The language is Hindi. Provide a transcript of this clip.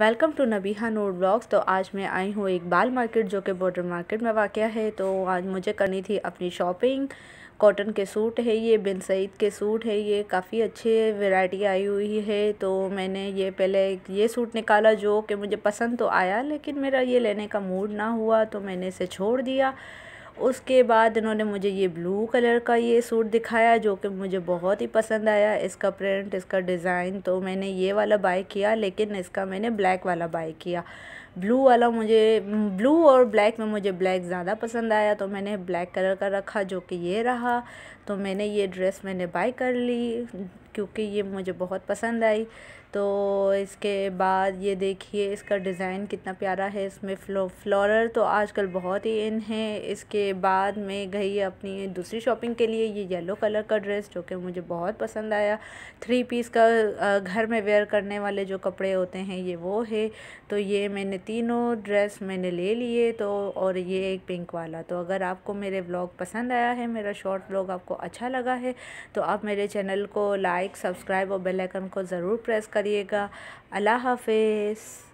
welcome to Nabiha note blogs तो आज मैं आई हूँ एक बाल मार्केट जो कि बॉर्डर मार्केट में वाक़ है तो आज मुझे करनी थी अपनी शॉपिंग कॉटन के सूट है ये बिन सईद के सूट है ये काफ़ी अच्छे वैरायटी आई हुई है तो मैंने ये पहले ये सूट निकाला जो कि मुझे पसंद तो आया लेकिन मेरा ये लेने का मूड ना हुआ तो मैंने इसे छोड़ दिया उसके बाद इन्होंने मुझे ये ब्लू कलर का ये सूट दिखाया जो कि मुझे बहुत ही पसंद आया इसका प्रिंट इसका डिज़ाइन तो मैंने ये वाला बाई किया लेकिन इसका मैंने ब्लैक वाला बाई किया ब्लू वाला मुझे ब्लू और ब्लैक में मुझे ब्लैक ज़्यादा पसंद आया तो मैंने ब्लैक कलर का रखा जो कि ये रहा तो मैंने ये ड्रेस मैंने बाय कर ली क्योंकि ये मुझे बहुत पसंद आई तो इसके बाद ये देखिए इसका डिज़ाइन कितना प्यारा है इसमें फ्लो फ्लोरल तो आजकल बहुत ही इन है इसके बाद मैं गई अपनी दूसरी शॉपिंग के लिए ये येलो कलर का ड्रेस जो कि मुझे बहुत पसंद आया थ्री पीस का घर में वेयर करने वाले जो कपड़े होते हैं ये वो है तो ये मैंने तीनों ड्रेस मैंने ले लिए तो और ये एक पिंक वाला तो अगर आपको मेरे ब्लॉग पसंद आया है मेरा शॉर्ट ब्लॉग आपको अच्छा लगा है तो आप मेरे चैनल को लाइक लाइक सब्सक्राइब और बेल आइकन को ज़रूर प्रेस करिएगा अल्लाह हाफिज़